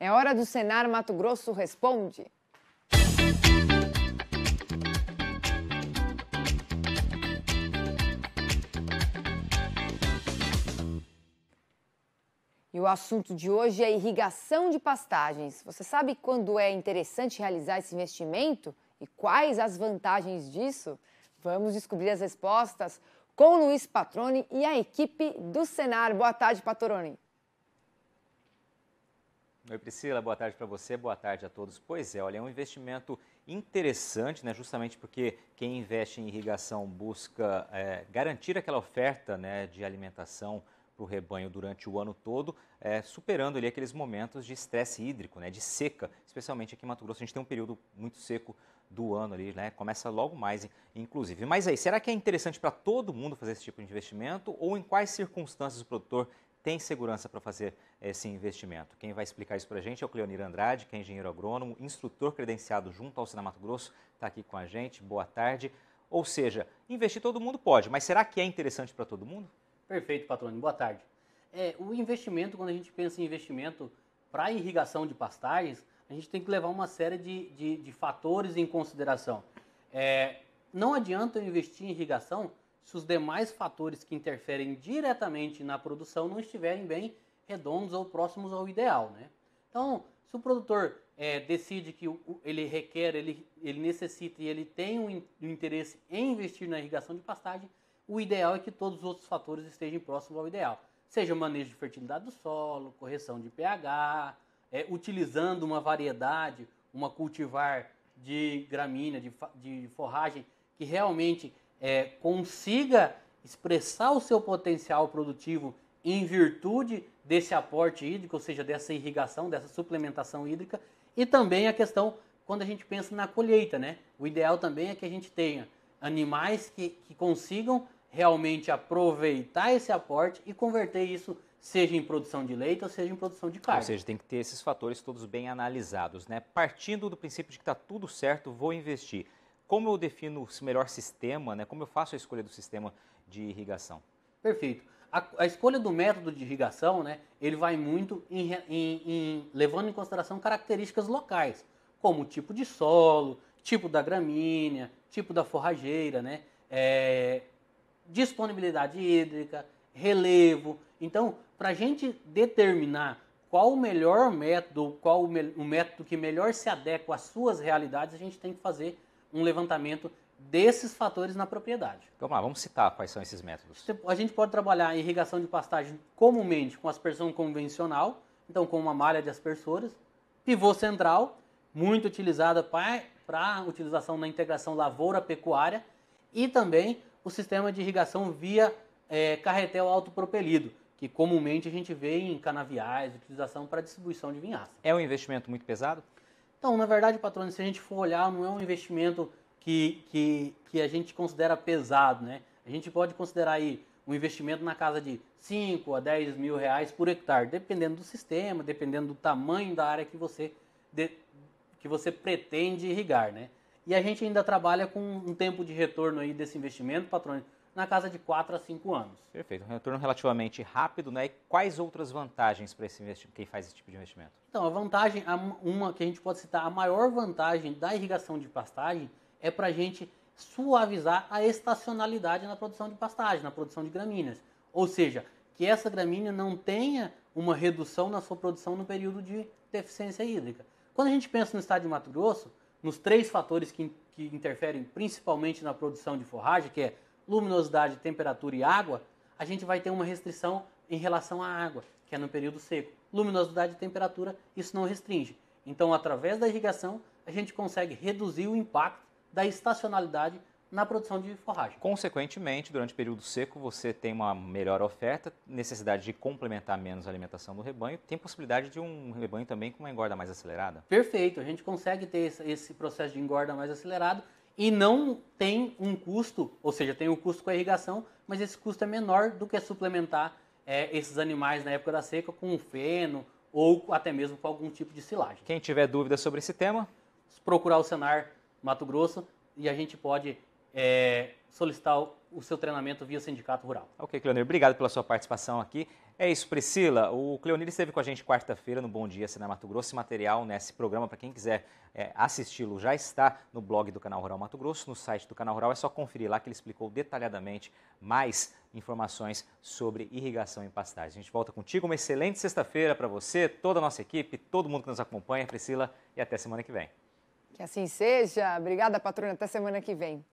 É hora do Senar Mato Grosso Responde. E o assunto de hoje é irrigação de pastagens. Você sabe quando é interessante realizar esse investimento e quais as vantagens disso? Vamos descobrir as respostas com o Luiz Patrone e a equipe do Senar. Boa tarde, Patrone. Oi, Priscila, boa tarde para você, boa tarde a todos. Pois é, olha, é um investimento interessante, né? Justamente porque quem investe em irrigação busca é, garantir aquela oferta né, de alimentação para o rebanho durante o ano todo, é, superando ali aqueles momentos de estresse hídrico, né, de seca, especialmente aqui em Mato Grosso. A gente tem um período muito seco do ano ali, né? Começa logo mais, inclusive. Mas aí, será que é interessante para todo mundo fazer esse tipo de investimento? Ou em quais circunstâncias o produtor tem segurança para fazer esse investimento. Quem vai explicar isso para a gente é o Cleonir Andrade, que é engenheiro agrônomo, instrutor credenciado junto ao Senado-Mato Grosso, está aqui com a gente. Boa tarde. Ou seja, investir todo mundo pode, mas será que é interessante para todo mundo? Perfeito, Patrônio. Boa tarde. É, o investimento, quando a gente pensa em investimento para irrigação de pastagens, a gente tem que levar uma série de, de, de fatores em consideração. É, não adianta eu investir em irrigação se os demais fatores que interferem diretamente na produção não estiverem bem redondos ou próximos ao ideal. Né? Então, se o produtor é, decide que ele requer, ele, ele necessita e ele tem um, um interesse em investir na irrigação de pastagem, o ideal é que todos os outros fatores estejam próximos ao ideal. Seja o manejo de fertilidade do solo, correção de pH, é, utilizando uma variedade, uma cultivar de gramínea, de, de forragem, que realmente é, consiga expressar o seu potencial produtivo em virtude desse aporte hídrico, ou seja, dessa irrigação, dessa suplementação hídrica, e também a questão quando a gente pensa na colheita, né? O ideal também é que a gente tenha animais que, que consigam realmente aproveitar esse aporte e converter isso seja em produção de leite ou seja em produção de carne. Ou seja, tem que ter esses fatores todos bem analisados, né? Partindo do princípio de que está tudo certo, vou investir como eu defino o melhor sistema, né? como eu faço a escolha do sistema de irrigação? Perfeito. A, a escolha do método de irrigação, né, ele vai muito em, em, em, levando em consideração características locais, como tipo de solo, tipo da gramínea, tipo da forrageira, né, é, disponibilidade hídrica, relevo. Então, para a gente determinar qual o melhor método, qual o, me o método que melhor se adequa às suas realidades, a gente tem que fazer um levantamento desses fatores na propriedade. Então, vamos lá, vamos citar quais são esses métodos. A gente pode trabalhar a irrigação de pastagem comumente com aspersão convencional, então com uma malha de aspersoras, pivô central, muito utilizada para utilização na integração lavoura-pecuária, e também o sistema de irrigação via é, carretel autopropelido, que comumente a gente vê em canaviais, utilização para distribuição de vinhaça. É um investimento muito pesado? Então, na verdade, patrônio, se a gente for olhar, não é um investimento que, que, que a gente considera pesado, né? A gente pode considerar aí um investimento na casa de 5 a 10 mil reais por hectare, dependendo do sistema, dependendo do tamanho da área que você, de, que você pretende irrigar, né? E a gente ainda trabalha com um tempo de retorno aí desse investimento, patrônio, na casa de 4 a 5 anos. Perfeito, um retorno relativamente rápido, né? E quais outras vantagens para quem faz esse tipo de investimento? Então, a vantagem, uma que a gente pode citar, a maior vantagem da irrigação de pastagem é para a gente suavizar a estacionalidade na produção de pastagem, na produção de gramíneas. Ou seja, que essa gramínea não tenha uma redução na sua produção no período de deficiência hídrica. Quando a gente pensa no estado de Mato Grosso, nos três fatores que, que interferem principalmente na produção de forragem, que é luminosidade, temperatura e água, a gente vai ter uma restrição em relação à água, que é no período seco. Luminosidade e temperatura, isso não restringe. Então, através da irrigação, a gente consegue reduzir o impacto da estacionalidade na produção de forragem. Consequentemente, durante o período seco, você tem uma melhor oferta, necessidade de complementar menos a alimentação do rebanho, tem possibilidade de um rebanho também com uma engorda mais acelerada? Perfeito, a gente consegue ter esse processo de engorda mais acelerado e não tem um custo, ou seja, tem um custo com a irrigação, mas esse custo é menor do que suplementar é, esses animais na época da seca com feno ou até mesmo com algum tipo de silagem. Quem tiver dúvida sobre esse tema, procurar o Senar Mato Grosso e a gente pode é, solicitar o seu treinamento via Sindicato Rural. Ok, Cleonir, obrigado pela sua participação aqui. É isso, Priscila. O Cleonir esteve com a gente quarta-feira no Bom Dia Cinema Mato Grosso. e material, né, programa, para quem quiser é, assisti-lo, já está no blog do Canal Rural Mato Grosso, no site do Canal Rural. É só conferir lá que ele explicou detalhadamente mais informações sobre irrigação em pastagens. A gente volta contigo. Uma excelente sexta-feira para você, toda a nossa equipe, todo mundo que nos acompanha. Priscila, e até semana que vem. Que assim seja. Obrigada, patrona. Até semana que vem.